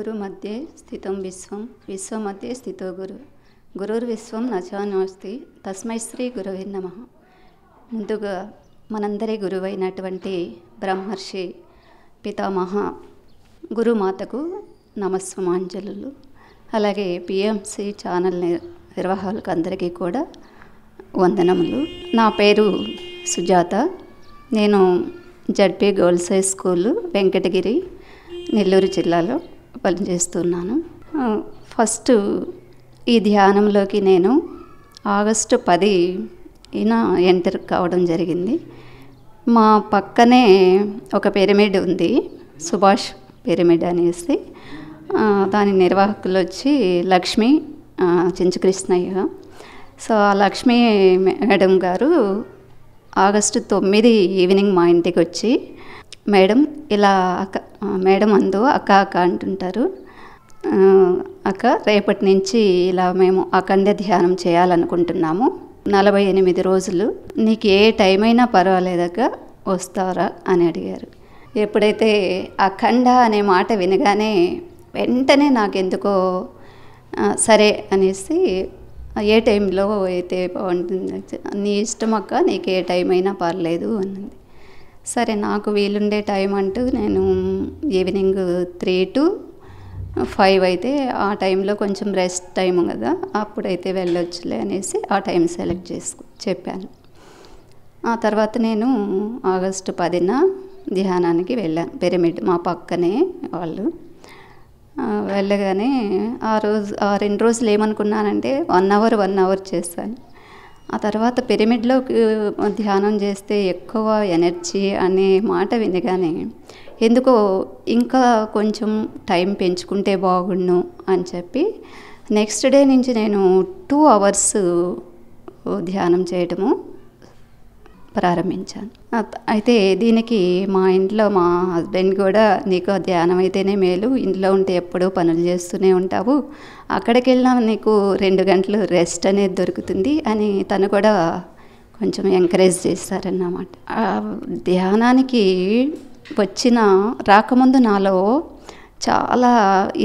గురు మధ్య స్థితం విశ్వం మధ్య స్థితో గురు గురుర్విశ్వం నచానోస్తి తస్మై శ్రీ గురువే నమ ముందుగా మనందరి గురువైనటువంటి బ్రహ్మర్షి పితామహ గురుమాతకు నమస్వమాంజలు అలాగే పిఎంసి ఛానల్ నిర్వాహకులకు అందరికీ కూడా వందనములు నా పేరు సుజాత నేను ZP girls high school Venkatagiri Nellore జిల్లాలో పనిచేస్తున్నాను ఫస్ట్ ఈ ధ్యానంలోకి నేను ఆగస్టు పది ఈయన ఎంటర్ కావడం జరిగింది మా పక్కనే ఒక పిరమిడ్ ఉంది సుభాష్ పిరమిడ్ అనేసి దాని నిర్వాహకులు వచ్చి లక్ష్మి చించుకృష్ణయ్య సో ఆ లక్ష్మి మేడం గారు ఆగస్టు తొమ్మిది ఈవినింగ్ మా ఇంటికి వచ్చి మేడం ఇలా మేడం అందు అక్క అక్క అంటుంటారు అక్క రేపటి నుంచి ఇలా మేము అఖండ ధ్యానం చేయాలనుకుంటున్నాము నలభై ఎనిమిది రోజులు నీకు ఏ టైం అయినా పర్వాలేదక్క వస్తారా అని అడిగారు ఎప్పుడైతే అఖండ అనే మాట వినగానే వెంటనే నాకెందుకో సరే అనేసి ఏ టైంలో అయితే బాగుంటుంది నీ ఇష్టం అక్క నీకు ఏ టైం అయినా పర్లేదు అన్నది సరే నాకు వీలుండే టైం అంటూ నేను ఈవినింగ్ త్రీ టు ఫైవ్ అయితే ఆ టైంలో కొంచెం రెస్ట్ టైం కదా అప్పుడైతే వెళ్ళొచ్చులే అనేసి ఆ టైం సెలెక్ట్ చేసుకు చెప్పాను ఆ తర్వాత నేను ఆగస్టు పదిన ధ్యానానికి వెళ్ళాను పిరమిడ్ మా పక్కనే వాళ్ళు వెళ్ళగానే ఆ రోజు ఆ రెండు రోజులు ఏమనుకున్నానంటే వన్ అవర్ వన్ అవర్ చేస్తాను ఆ తర్వాత పిరమిడ్లో ధ్యానం చేస్తే ఎక్కువ ఎనర్జీ అనే మాట వినగానే ఎందుకో ఇంకా కొంచెం టైం పెంచుకుంటే బాగుండు అని చెప్పి నెక్స్ట్ డే నుంచి నేను టూ అవర్స్ ధ్యానం చేయటము ప్రారంభించాను అయితే దీనికి మా ఇంట్లో మా హస్బెండ్ కూడా నీకు ధ్యానం అయితేనే మేలు ఇంట్లో ఉంటే ఎప్పుడూ పనులు చేస్తూనే ఉంటావు అక్కడికి వెళ్ళినా నీకు రెండు గంటలు రెస్ట్ అనేది దొరుకుతుంది అని తను కూడా కొంచెం ఎంకరేజ్ చేస్తారన్నమాట ధ్యానానికి వచ్చిన రాకముందు నాలో చాలా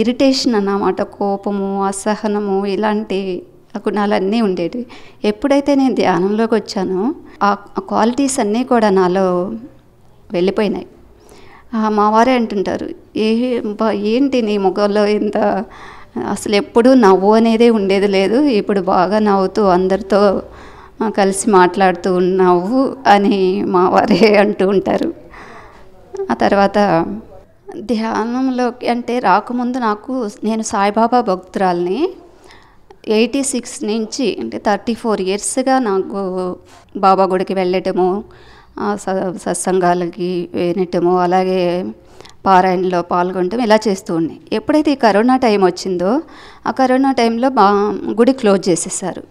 ఇరిటేషన్ అన్నమాట కోపము అసహనము ఇలాంటి ఆ నాలన్నీ ఉండేవి ఎప్పుడైతే నేను ధ్యానంలోకి వచ్చానో ఆ క్వాలిటీస్ అన్నీ కూడా నాలో వెళ్ళిపోయినాయి మా వారే అంటుంటారు ఏ ఏంటి నీ ముఖంలో ఇంత అసలు ఎప్పుడు నవ్వు అనేది ఉండేది లేదు ఇప్పుడు బాగా నవ్వుతూ అందరితో కలిసి మాట్లాడుతూ ఉన్నావు అని మా వారే అంటూ ఉంటారు ఆ తర్వాత ధ్యానంలోకి అంటే రాకముందు నాకు నేను సాయిబాబా భక్తురాల్ని ఎయిటీ సిక్స్ నుంచి అంటే థర్టీ ఫోర్ ఇయర్స్గా నాకు బాబా గుడికి వెళ్ళటము సత్సంగాలకి వినటము అలాగే పారాయణలో పాల్గొనటం ఇలా చేస్తూ ఉండి ఎప్పుడైతే ఈ కరోనా టైం వచ్చిందో ఆ కరోనా టైంలో బా గుడి క్లోజ్ చేసేసారు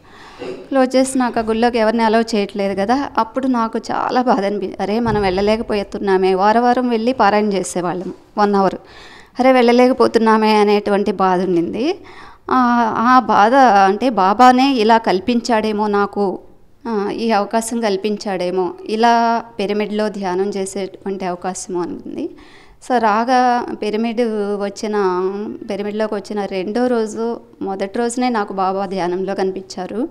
క్లోజ్ చేసి నాకు ఆ గుళ్ళోకి ఎవరిని అలౌ చేయట్లేదు కదా అప్పుడు నాకు చాలా బాధ అనిపించింది అరే మనం వెళ్ళలేకపోతున్నామే వారం వారం వెళ్ళి పారాయణ చేసేవాళ్ళం వన్ అవర్ అరే వెళ్ళలేకపోతున్నామే అనేటువంటి బాధ ఉండింది ఆ బాధ అంటే బాబానే ఇలా కల్పించాడేమో నాకు ఈ అవకాశం కల్పించాడేమో ఇలా పిరమిడ్లో ధ్యానం చేసేటువంటి అవకాశం ఉంది సో రాగా పిరమిడ్ వచ్చిన పిరమిడ్లోకి వచ్చిన రెండో రోజు మొదటి రోజునే నాకు బాబా ధ్యానంలో కనిపించారు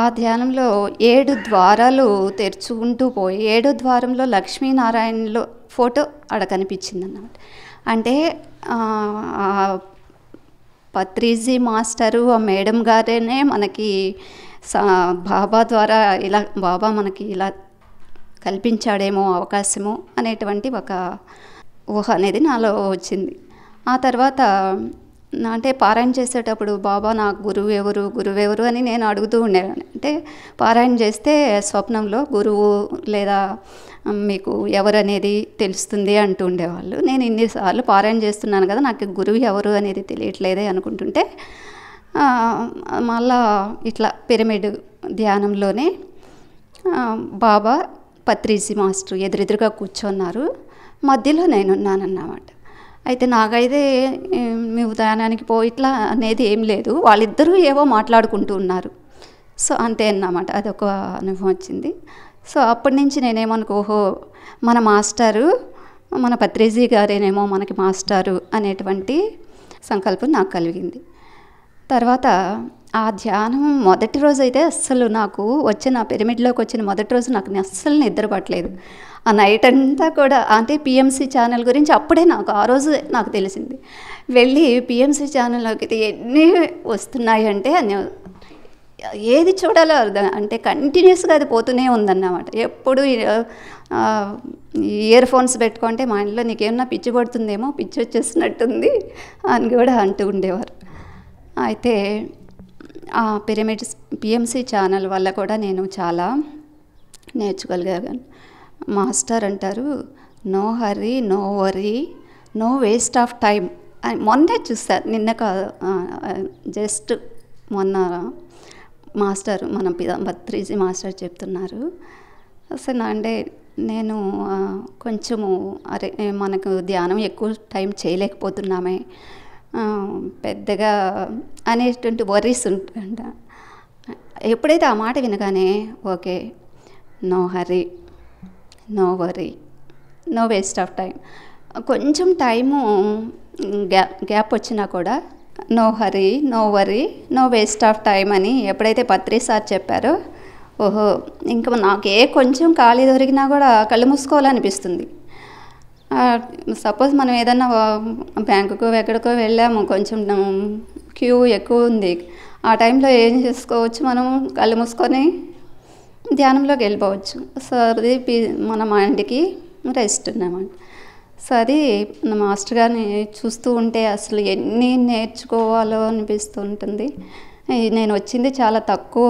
ఆ ధ్యానంలో ఏడు ద్వారాలు తెరుచుకుంటూ పోయి ఏడు ద్వారంలో లక్ష్మీనారాయణలో ఫోటో అక్కడ కనిపించింది అన్నమాట అంటే పత్రిజీ మాస్టరు ఆ మేడం గారేనే మనకి సా బాబా ద్వారా ఇలా బాబా మనకి ఇలా కల్పించాడేమో అవకాశము అనేటువంటి ఒక ఊహ అనేది నాలో వచ్చింది ఆ తర్వాత అంటే పారాయణ చేసేటప్పుడు బాబా నాకు గురువు ఎవరు గురువు ఎవరు అని నేను అడుగుతూ ఉండేవాడిని అంటే పారాయణ చేస్తే స్వప్నంలో గురువు లేదా మీకు ఎవరు అనేది తెలుస్తుంది అంటూ ఉండేవాళ్ళు నేను ఇన్నిసార్లు పారాయణ చేస్తున్నాను కదా నాకు గురువు ఎవరు అనేది తెలియట్లేదే అనుకుంటుంటే మళ్ళా ఇట్లా పిరమిడ్ ధ్యానంలోనే బాబా పత్రిజీ మాస్టర్ ఎదురెదురుగా కూర్చున్నారు మధ్యలో ఉన్నానన్నమాట అయితే నాకైతే మీ ఉదయానానికి పో ఇట్లా అనేది ఏం లేదు వాళ్ళిద్దరూ ఏవో మాట్లాడుకుంటూ ఉన్నారు సో అంతే అన్నమాట అదొక అనుభవం వచ్చింది సో అప్పటి నుంచి నేనేమనుకో ఓహో మన మాస్టారు మన పత్రేజీ గారేనేమో మనకి మాస్టారు అనేటువంటి సంకల్పం నాకు కలిగింది తర్వాత ఆ ధ్యానం మొదటి రోజు అయితే అస్సలు నాకు వచ్చిన పిరమిడ్లోకి వచ్చిన మొదటి రోజు నాకు అస్సలు నిద్ర పట్టలేదు ఆ నైట్ అంతా కూడా అంటే పిఎంసీ ఛానల్ గురించి అప్పుడే నాకు ఆ రోజు నాకు తెలిసింది వెళ్ళి పిఎంసీ ఛానల్లోకి ఎన్ని వస్తున్నాయి అంటే ఏది చూడాలో అర్థం అంటే కంటిన్యూస్గా అది పోతూనే ఉందన్నమాట ఎప్పుడు ఇయర్ ఫోన్స్ పెట్టుకుంటే మా ఇంట్లో నీకేమన్నా పిచ్చి పడుతుందేమో పిచ్చి వచ్చేసినట్టుంది అని కూడా అంటూ ఉండేవారు అయితే ఆ పిరమిడ్స్ పిఎంసి ఛానల్ వల్ల కూడా నేను చాలా నేర్చుకోగలిగాను మాస్టర్ అంటారు no hurry no worry no waste of time అని మొన్నే చూస్తారు నిన్న జస్ట్ మొన్న మాస్టర్ మన భత్రీజీ మాస్టర్ చెప్తున్నారు అసలు అంటే నేను కొంచెము అరే మనకు ధ్యానం ఎక్కువ టైం చేయలేకపోతున్నామే పెద్దగా అనేటువంటి వరీస్ ఉంటుంట ఎప్పుడైతే ఆ మాట వినగానే okay no hurry no worry no waste of time కొంచెం టైము గ్యాప్ గ్యాప్ వచ్చినా కూడా no hurry no worry no waste of time అని ఎప్పుడైతే పత్రి సార్ చెప్పారో ఓహో ఇంకా నాకు ఏ కొంచెం ఖాళీ దొరికినా కూడా కళ్ళు మూసుకోవాలనిపిస్తుంది సపోజ్ మనం ఏదన్నా బ్యాంకుకో ఎక్కడికో వెళ్ళాము కొంచెం క్యూ ఎక్కువ ఉంది ఆ టైంలో ఏం చేసుకోవచ్చు మనం కళ్ళు మూసుకొని ధ్యానంలోకి వెళ్ళిపోవచ్చు సో అది మన మైండ్కి రెస్ట్ ఉన్నామండి సో అది మాస్టర్ గారిని చూస్తూ ఉంటే అసలు ఎన్ని నేర్చుకోవాలో అనిపిస్తూ ఉంటుంది నేను వచ్చింది చాలా తక్కువ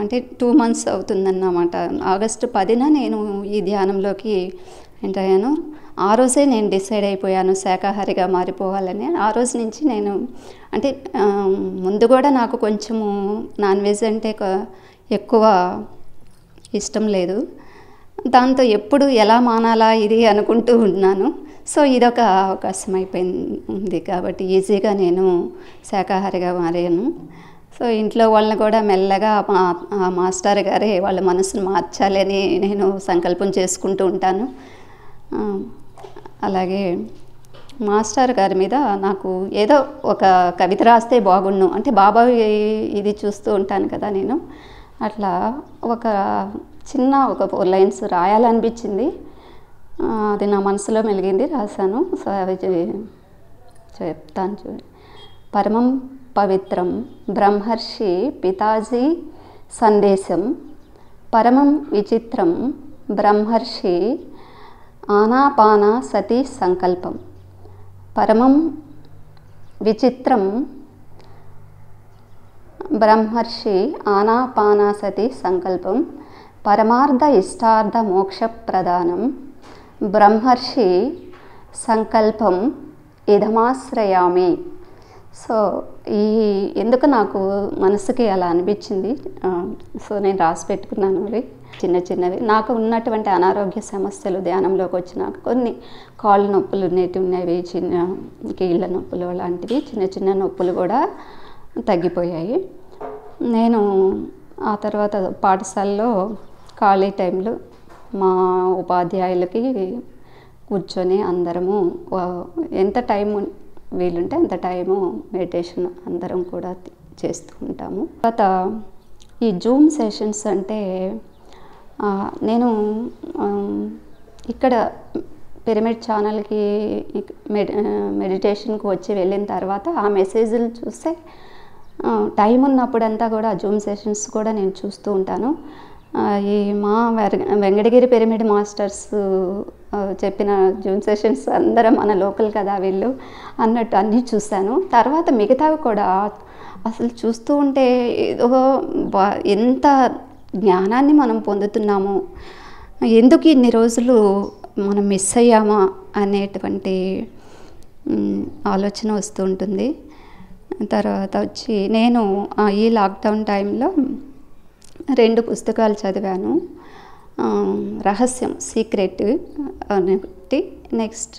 అంటే టూ మంత్స్ అవుతుందన్నమాట ఆగస్టు పదిన నేను ఈ ధ్యానంలోకి ఎంటర్ అయ్యాను ఆ రోజే నేను డిసైడ్ అయిపోయాను శాకాహారిగా మారిపోవాలని ఆ రోజు నుంచి నేను అంటే ముందు కూడా నాకు కొంచెము నాన్ వెజ్ అంటే ఎక్కువ ఇష్టం లేదు దాంతో ఎప్పుడు ఎలా మానాలా ఇది అనుకుంటూ ఉన్నాను సో ఇదొక అవకాశం అయిపోయింది కాబట్టి ఈజీగా నేను శాకాహారిగా మారాను సో ఇంట్లో వాళ్ళని కూడా మెల్లగా మా మాస్టర్ గారే వాళ్ళ మనసును మార్చాలని నేను సంకల్పం చేసుకుంటూ ఉంటాను అలాగే మాస్టర్ గారి మీద నాకు ఏదో ఒక కవిత రాస్తే బాగుండు అంటే బాబా ఇది చూస్తూ ఉంటాను కదా నేను అట్లా ఒక చిన్న ఒక ఫోర్ లైన్స్ రాయాలనిపించింది అది నా మనసులో మెలిగింది రాశాను సో అవి చెప్తాను చూ పరమం పవిత్రం బ్రహ్మర్షి పితాజీ సందేశం పరమం విచిత్రం బ్రహ్మర్షి ఆనాపాన సతీ సంకల్పం పరమం విచిత్రం బ్రహ్మర్షి ఆనాపాన సతీ సంకల్పం పరమార్థ ఇష్టార్థ మోక్ష ప్రదానం బ్రహ్మర్షి సంకల్పం ఇదమాశ్రయామి సో ఈ ఎందుకు నాకు మనసుకి అలా అనిపించింది సో నేను రాసి పెట్టుకున్నాను అవి చిన్న చిన్నవి నాకు ఉన్నటువంటి అనారోగ్య సమస్యలు ధ్యానంలోకి వచ్చిన కొన్ని కాళ్ళు నొప్పులు ఉన్నవి ఉన్నవి చిన్న కీళ్ళ నొప్పులు లాంటివి చిన్న చిన్న నొప్పులు కూడా తగ్గిపోయాయి నేను ఆ తర్వాత పాఠశాలలో ఖాళీ టైంలో మా ఉపాధ్యాయులకి కూర్చొని అందరము ఎంత టైం వీలుంటే అంత టైము మెడిటేషన్ అందరం కూడా చేస్తూ ఉంటాము తర్వాత ఈ జూమ్ సెషన్స్ అంటే నేను ఇక్కడ పిరమిడ్ ఛానల్కి మెడి మెడిటేషన్కి వచ్చి వెళ్ళిన తర్వాత ఆ మెసేజ్లు చూస్తే టైం ఉన్నప్పుడంతా కూడా జూమ్ సెషన్స్ కూడా నేను చూస్తూ ఉంటాను ఈ మా వెంకటగిరి పిరమిడ్ మాస్టర్స్ చెప్పిన జూన్ సెషన్స్ అందరం మన లోకల్ కదా వీళ్ళు అన్నట్టు అన్నీ చూశాను తర్వాత మిగతావి కూడా అసలు చూస్తూ ఉంటే ఏదో ఎంత జ్ఞానాన్ని మనం పొందుతున్నాము ఎందుకు ఇన్ని రోజులు మనం మిస్ అయ్యామా అనేటువంటి ఆలోచన వస్తూ ఉంటుంది తర్వాత వచ్చి నేను ఈ లాక్డౌన్ టైంలో రెండు పుస్తకాలు చదివాను రహస్యం సీక్రెట్ అనేటి నెక్స్ట్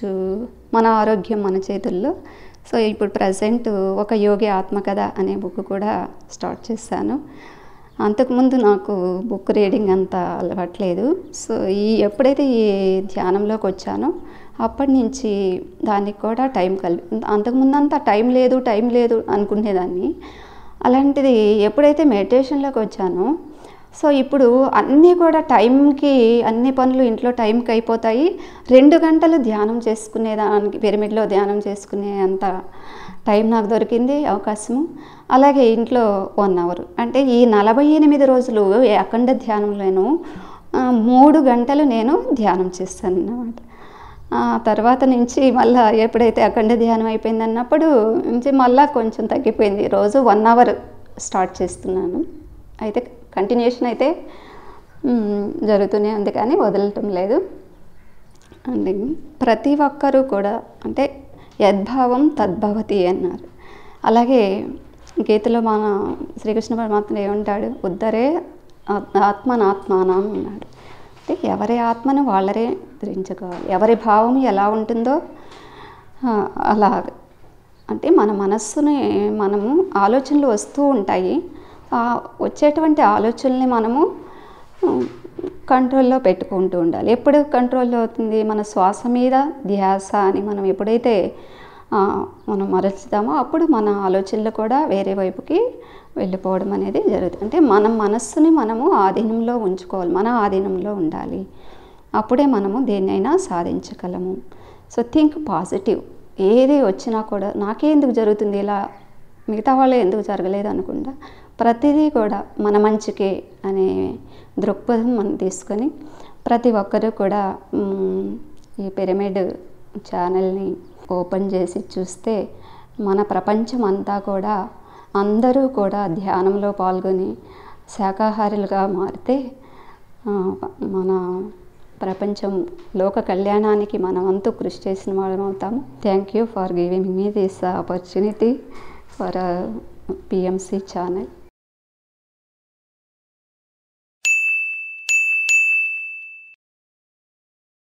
మన ఆరోగ్యం మన చేతుల్లో సో ఇప్పుడు ప్రజెంట్ ఒక యోగి ఆత్మకథ అనే బుక్ కూడా స్టార్ట్ చేశాను అంతకుముందు నాకు బుక్ రీడింగ్ అంత అలవట్లేదు సో ఈ ఎప్పుడైతే ఈ ధ్యానంలోకి వచ్చానో అప్పటి నుంచి దానికి కూడా టైం కలిపి అంతకుముందు అంతా టైం లేదు టైం లేదు అనుకునేదాన్ని అలాంటిది ఎప్పుడైతే మెడిటేషన్లోకి వచ్చానో సో ఇప్పుడు అన్నీ కూడా టైంకి అన్ని పనులు ఇంట్లో టైంకి అయిపోతాయి రెండు గంటలు ధ్యానం చేసుకునే దానికి పిరమిడ్లో ధ్యానం చేసుకునే అంత టైం నాకు దొరికింది అవకాశము అలాగే ఇంట్లో వన్ అవర్ అంటే ఈ నలభై ఎనిమిది రోజులు అఖండ ధ్యానంలోను మూడు గంటలు నేను ధ్యానం చేస్తాను అన్నమాట తర్వాత నుంచి మళ్ళీ ఎప్పుడైతే అఖండ ధ్యానం అయిపోయింది అన్నప్పుడు నుంచి మళ్ళీ కొంచెం తగ్గిపోయింది రోజు వన్ అవర్ స్టార్ట్ చేస్తున్నాను అయితే కంటిన్యూషన్ అయితే జరుగుతూనే ఉంది కానీ వదలటం లేదు అండ్ ప్రతి ఒక్కరూ కూడా అంటే యద్భావం తద్భవతి అన్నారు అలాగే గీతలో మన శ్రీకృష్ణ పరమాత్మ ఏమంటాడు ఆత్మ ఆత్మనాత్మానం అన్నాడు అంటే ఎవరి ఆత్మను వాళ్ళరే ధరించుకోవాలి ఎవరి భావం ఎలా ఉంటుందో అలా అంటే మన మనస్సుని మనము ఆలోచనలు వస్తూ ఉంటాయి వచ్చేటువంటి ఆలోచనల్ని మనము కంట్రోల్లో పెట్టుకుంటూ ఉండాలి ఎప్పుడు కంట్రోల్లో అవుతుంది మన శ్వాస మీద ధ్యాస అని మనం ఎప్పుడైతే మనం మరచుతామో అప్పుడు మన ఆలోచనలు కూడా వేరే వైపుకి వెళ్ళిపోవడం అనేది జరుగుతుంది అంటే మన మనస్సుని మనము ఆధీనంలో ఉంచుకోవాలి మన ఆధీనంలో ఉండాలి అప్పుడే మనము దేన్నైనా సాధించగలము సో థింక్ పాజిటివ్ ఏది వచ్చినా కూడా నాకే ఎందుకు జరుగుతుంది ఇలా మిగతా వాళ్ళు ఎందుకు జరగలేదు అనుకుంటా ప్రతిదీ కూడా మన మంచికే అనే దృక్పథం మనం తీసుకొని ప్రతి ఒక్కరూ కూడా ఈ పిరమిడ్ ఛానల్ని ఓపెన్ చేసి చూస్తే మన ప్రపంచం అంతా కూడా అందరూ కూడా ధ్యానంలో పాల్గొని శాకాహారులుగా మారితే మన ప్రపంచం లోక కళ్యాణానికి మనం అంతు కృషి చేసిన వాళ్ళం అవుతాము thank you for giving me this opportunity for PMC channel